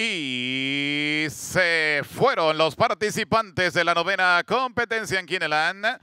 Y se fueron los participantes de la novena competencia en Kineland.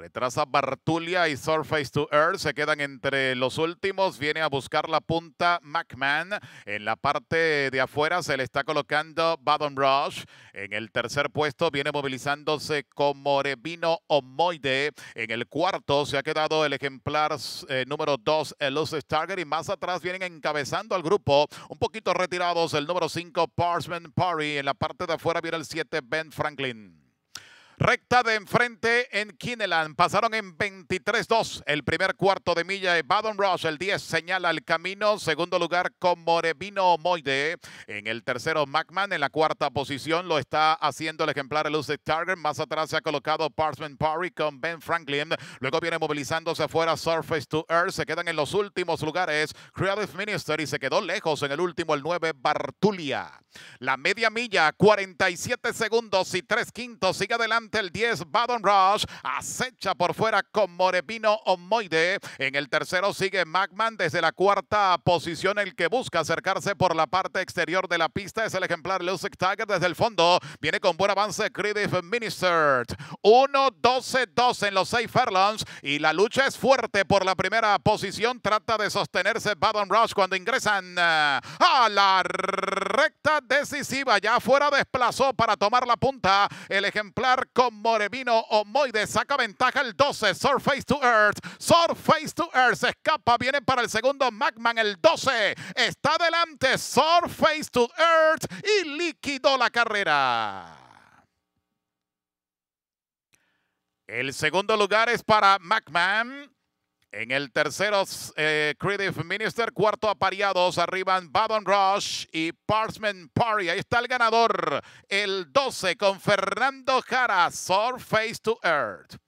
Retrasa Bartulia y Surface to Earth. Se quedan entre los últimos. Viene a buscar la punta McMahon. En la parte de afuera se le está colocando Baden Rush. En el tercer puesto viene movilizándose como Revino Omoide. En el cuarto se ha quedado el ejemplar eh, número 2, los Target. Y más atrás vienen encabezando al grupo. Un poquito retirados el número cinco, Parsman Parry. En la parte de afuera viene el siete, Ben Franklin. Recta de enfrente en Kineland. Pasaron en 23-2. El primer cuarto de milla de Baden Rush. El 10 señala el camino. Segundo lugar con Morevino Moide. En el tercero, McMahon. En la cuarta posición lo está haciendo el ejemplar Lucy Target. Más atrás se ha colocado Parsman Parry con Ben Franklin. Luego viene movilizándose afuera Surface to Earth. Se quedan en los últimos lugares Creative Minister y se quedó lejos en el último, el 9, Bartulia. La media milla, 47 segundos y 3 quintos. Sigue adelante el 10, Baden Rush. Acecha por fuera con Morevino Omoide. En el tercero sigue Magman desde la cuarta posición. El que busca acercarse por la parte exterior de la pista es el ejemplar Lucic Tiger desde el fondo. Viene con buen avance Creative Minister. 1 12 2 en los 6 furlongs. Y la lucha es fuerte por la primera posición. Trata de sostenerse Baden Rush cuando ingresan eh, a la recta decisiva. Ya fuera desplazó para tomar la punta. El ejemplar con Morevino Omoide saca ventaja el 12. Surface to Earth. Surface to Earth. Se escapa. Viene para el segundo Macman. El 12 está delante. Surface to Earth. Y liquidó la carrera. El segundo lugar es para McMahon. En el tercero, eh, Creative Minister. Cuarto, apareados. Arriban Babon Rush y Parsman Parry. Ahí está el ganador. El 12 con Fernando Jara. Face to Earth.